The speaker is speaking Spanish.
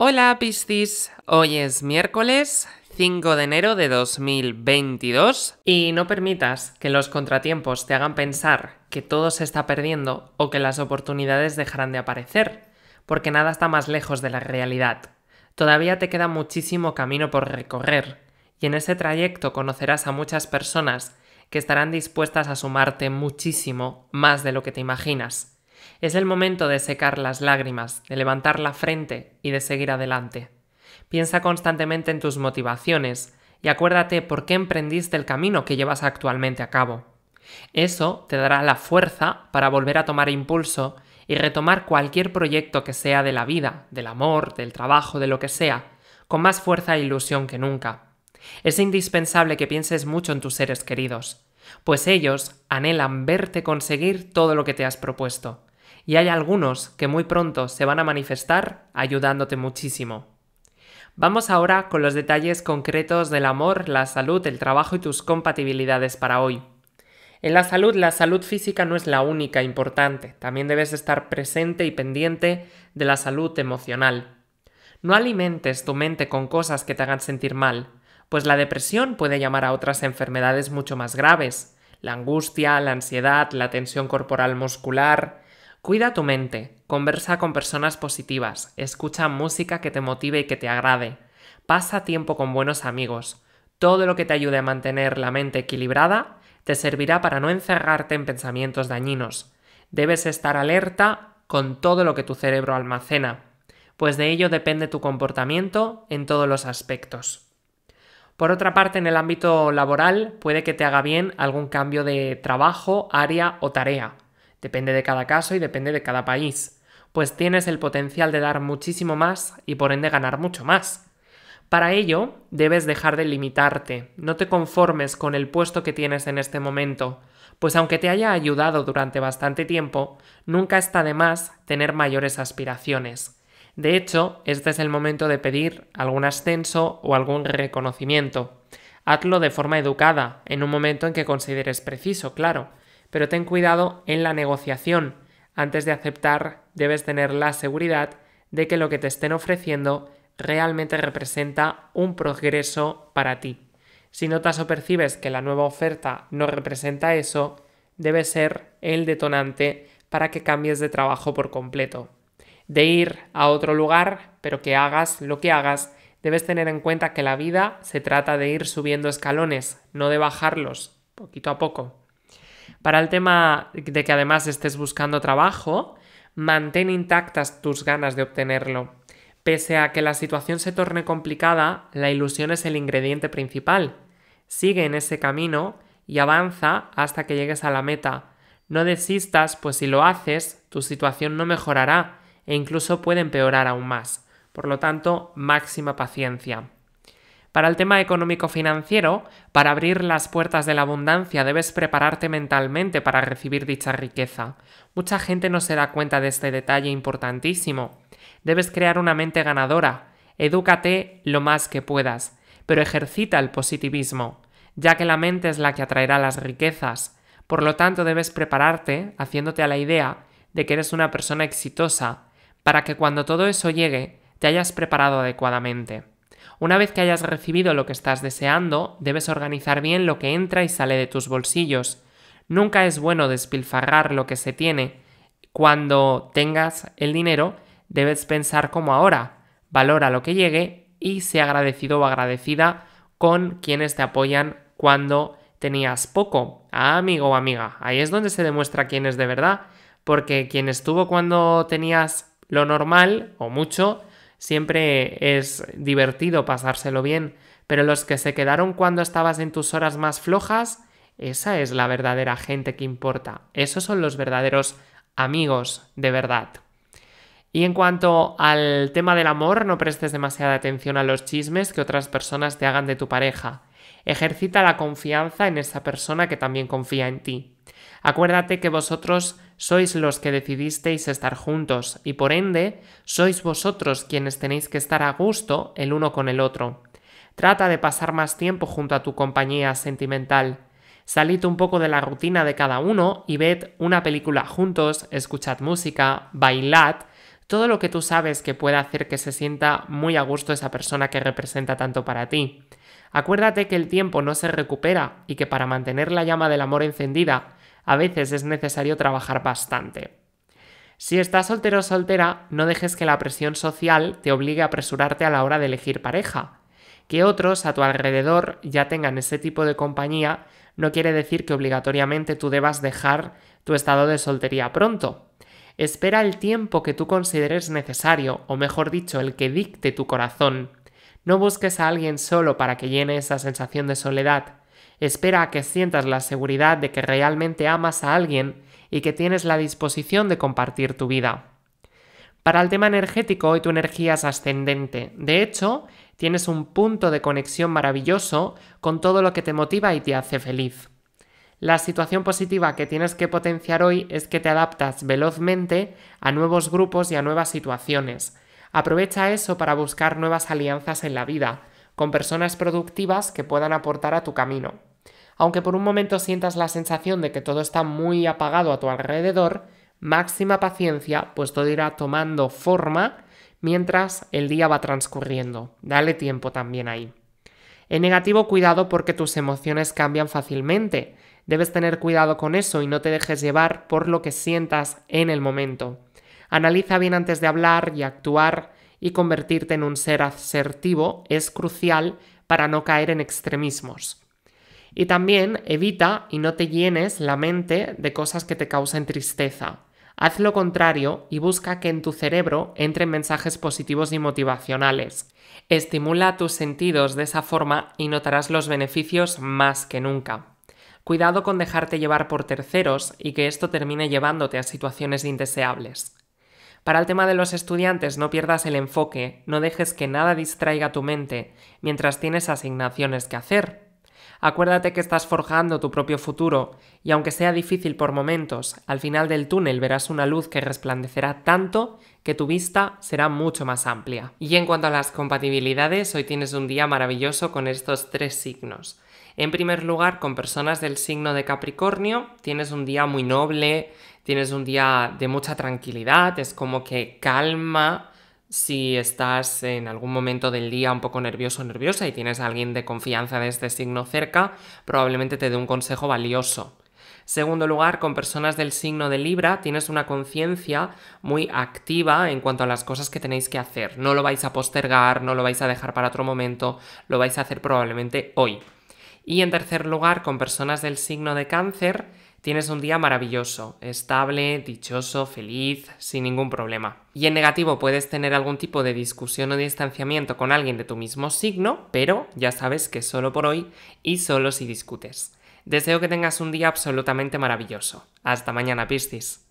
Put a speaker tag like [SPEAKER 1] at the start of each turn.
[SPEAKER 1] Hola Piscis, hoy es miércoles 5 de enero de 2022 y no permitas que los contratiempos te hagan pensar que todo se está perdiendo o que las oportunidades dejarán de aparecer, porque nada está más lejos de la realidad. Todavía te queda muchísimo camino por recorrer y en ese trayecto conocerás a muchas personas que estarán dispuestas a sumarte muchísimo más de lo que te imaginas. Es el momento de secar las lágrimas, de levantar la frente y de seguir adelante. Piensa constantemente en tus motivaciones y acuérdate por qué emprendiste el camino que llevas actualmente a cabo. Eso te dará la fuerza para volver a tomar impulso y retomar cualquier proyecto que sea de la vida, del amor, del trabajo, de lo que sea, con más fuerza e ilusión que nunca. Es indispensable que pienses mucho en tus seres queridos, pues ellos anhelan verte conseguir todo lo que te has propuesto y hay algunos que muy pronto se van a manifestar ayudándote muchísimo. Vamos ahora con los detalles concretos del amor, la salud, el trabajo y tus compatibilidades para hoy. En la salud, la salud física no es la única importante, también debes estar presente y pendiente de la salud emocional. No alimentes tu mente con cosas que te hagan sentir mal, pues la depresión puede llamar a otras enfermedades mucho más graves, la angustia, la ansiedad, la tensión corporal muscular, Cuida tu mente, conversa con personas positivas, escucha música que te motive y que te agrade, pasa tiempo con buenos amigos. Todo lo que te ayude a mantener la mente equilibrada te servirá para no encerrarte en pensamientos dañinos. Debes estar alerta con todo lo que tu cerebro almacena, pues de ello depende tu comportamiento en todos los aspectos. Por otra parte, en el ámbito laboral puede que te haga bien algún cambio de trabajo, área o tarea Depende de cada caso y depende de cada país, pues tienes el potencial de dar muchísimo más y por ende ganar mucho más. Para ello, debes dejar de limitarte, no te conformes con el puesto que tienes en este momento, pues aunque te haya ayudado durante bastante tiempo, nunca está de más tener mayores aspiraciones. De hecho, este es el momento de pedir algún ascenso o algún reconocimiento. Hazlo de forma educada, en un momento en que consideres preciso, claro, pero ten cuidado en la negociación. Antes de aceptar, debes tener la seguridad de que lo que te estén ofreciendo realmente representa un progreso para ti. Si notas o percibes que la nueva oferta no representa eso, debe ser el detonante para que cambies de trabajo por completo. De ir a otro lugar, pero que hagas lo que hagas, debes tener en cuenta que la vida se trata de ir subiendo escalones, no de bajarlos, poquito a poco. Para el tema de que además estés buscando trabajo, mantén intactas tus ganas de obtenerlo. Pese a que la situación se torne complicada, la ilusión es el ingrediente principal. Sigue en ese camino y avanza hasta que llegues a la meta. No desistas, pues si lo haces, tu situación no mejorará e incluso puede empeorar aún más. Por lo tanto, máxima paciencia. Para el tema económico-financiero, para abrir las puertas de la abundancia debes prepararte mentalmente para recibir dicha riqueza. Mucha gente no se da cuenta de este detalle importantísimo. Debes crear una mente ganadora. Edúcate lo más que puedas, pero ejercita el positivismo, ya que la mente es la que atraerá las riquezas. Por lo tanto, debes prepararte haciéndote a la idea de que eres una persona exitosa, para que cuando todo eso llegue, te hayas preparado adecuadamente. Una vez que hayas recibido lo que estás deseando, debes organizar bien lo que entra y sale de tus bolsillos. Nunca es bueno despilfarrar lo que se tiene. Cuando tengas el dinero, debes pensar como ahora, valora lo que llegue y sé agradecido o agradecida con quienes te apoyan cuando tenías poco. Ah, amigo o amiga, ahí es donde se demuestra quién es de verdad, porque quien estuvo cuando tenías lo normal o mucho, Siempre es divertido pasárselo bien, pero los que se quedaron cuando estabas en tus horas más flojas, esa es la verdadera gente que importa. Esos son los verdaderos amigos de verdad. Y en cuanto al tema del amor, no prestes demasiada atención a los chismes que otras personas te hagan de tu pareja. Ejercita la confianza en esa persona que también confía en ti. Acuérdate que vosotros sois los que decidisteis estar juntos, y por ende sois vosotros quienes tenéis que estar a gusto el uno con el otro. Trata de pasar más tiempo junto a tu compañía sentimental. Salid un poco de la rutina de cada uno y ved una película juntos, escuchad música, bailad, todo lo que tú sabes que pueda hacer que se sienta muy a gusto esa persona que representa tanto para ti. Acuérdate que el tiempo no se recupera y que para mantener la llama del amor encendida a veces es necesario trabajar bastante. Si estás soltero o soltera, no dejes que la presión social te obligue a apresurarte a la hora de elegir pareja. Que otros a tu alrededor ya tengan ese tipo de compañía no quiere decir que obligatoriamente tú debas dejar tu estado de soltería pronto. Espera el tiempo que tú consideres necesario, o mejor dicho, el que dicte tu corazón. No busques a alguien solo para que llene esa sensación de soledad. Espera a que sientas la seguridad de que realmente amas a alguien y que tienes la disposición de compartir tu vida. Para el tema energético, hoy tu energía es ascendente. De hecho, tienes un punto de conexión maravilloso con todo lo que te motiva y te hace feliz. La situación positiva que tienes que potenciar hoy es que te adaptas velozmente a nuevos grupos y a nuevas situaciones. Aprovecha eso para buscar nuevas alianzas en la vida, con personas productivas que puedan aportar a tu camino. Aunque por un momento sientas la sensación de que todo está muy apagado a tu alrededor, máxima paciencia, pues todo irá tomando forma mientras el día va transcurriendo. Dale tiempo también ahí. En negativo, cuidado porque tus emociones cambian fácilmente. Debes tener cuidado con eso y no te dejes llevar por lo que sientas en el momento. Analiza bien antes de hablar y actuar y convertirte en un ser asertivo es crucial para no caer en extremismos. Y también evita y no te llenes la mente de cosas que te causen tristeza. Haz lo contrario y busca que en tu cerebro entren mensajes positivos y motivacionales. Estimula tus sentidos de esa forma y notarás los beneficios más que nunca. Cuidado con dejarte llevar por terceros y que esto termine llevándote a situaciones indeseables. Para el tema de los estudiantes, no pierdas el enfoque, no dejes que nada distraiga tu mente mientras tienes asignaciones que hacer. Acuérdate que estás forjando tu propio futuro y aunque sea difícil por momentos, al final del túnel verás una luz que resplandecerá tanto que tu vista será mucho más amplia. Y en cuanto a las compatibilidades, hoy tienes un día maravilloso con estos tres signos. En primer lugar, con personas del signo de Capricornio, tienes un día muy noble, tienes un día de mucha tranquilidad, es como que calma si estás en algún momento del día un poco nervioso o nerviosa y tienes a alguien de confianza de este signo cerca, probablemente te dé un consejo valioso. Segundo lugar, con personas del signo de Libra tienes una conciencia muy activa en cuanto a las cosas que tenéis que hacer. No lo vais a postergar, no lo vais a dejar para otro momento, lo vais a hacer probablemente hoy. Y en tercer lugar, con personas del signo de Cáncer, tienes un día maravilloso, estable, dichoso, feliz, sin ningún problema. Y en negativo puedes tener algún tipo de discusión o distanciamiento con alguien de tu mismo signo, pero ya sabes que solo por hoy y solo si discutes. Deseo que tengas un día absolutamente maravilloso. Hasta mañana, Piscis.